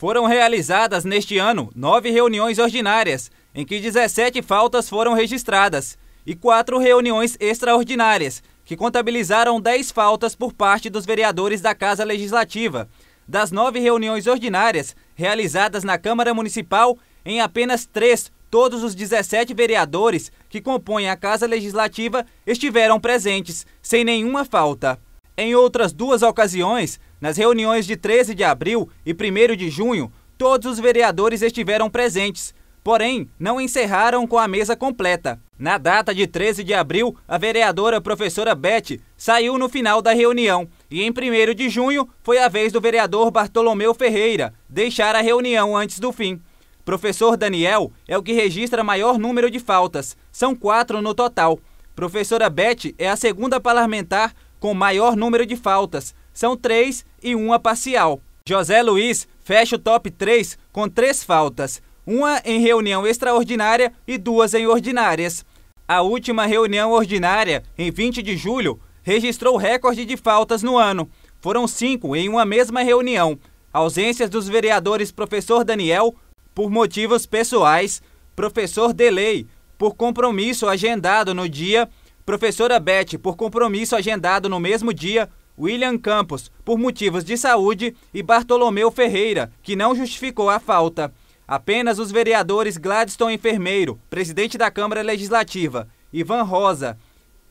Foram realizadas neste ano nove reuniões ordinárias, em que 17 faltas foram registradas, e quatro reuniões extraordinárias, que contabilizaram 10 faltas por parte dos vereadores da Casa Legislativa. Das nove reuniões ordinárias realizadas na Câmara Municipal, em apenas três, todos os 17 vereadores que compõem a Casa Legislativa estiveram presentes, sem nenhuma falta. Em outras duas ocasiões, nas reuniões de 13 de abril e 1 de junho, todos os vereadores estiveram presentes, porém não encerraram com a mesa completa. Na data de 13 de abril, a vereadora professora Beth saiu no final da reunião e em 1 de junho foi a vez do vereador Bartolomeu Ferreira deixar a reunião antes do fim. Professor Daniel é o que registra maior número de faltas, são quatro no total. Professora Beth é a segunda parlamentar com maior número de faltas. São três e uma parcial. José Luiz fecha o top 3 com três faltas, uma em reunião extraordinária e duas em ordinárias. A última reunião ordinária, em 20 de julho, registrou recorde de faltas no ano. Foram cinco em uma mesma reunião. Ausências dos vereadores professor Daniel, por motivos pessoais, professor Delei, por compromisso agendado no dia, Professora Beth, por compromisso agendado no mesmo dia, William Campos, por motivos de saúde, e Bartolomeu Ferreira, que não justificou a falta. Apenas os vereadores Gladstone Enfermeiro, presidente da Câmara Legislativa, Ivan Rosa,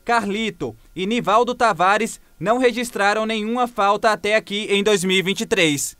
Carlito e Nivaldo Tavares não registraram nenhuma falta até aqui em 2023.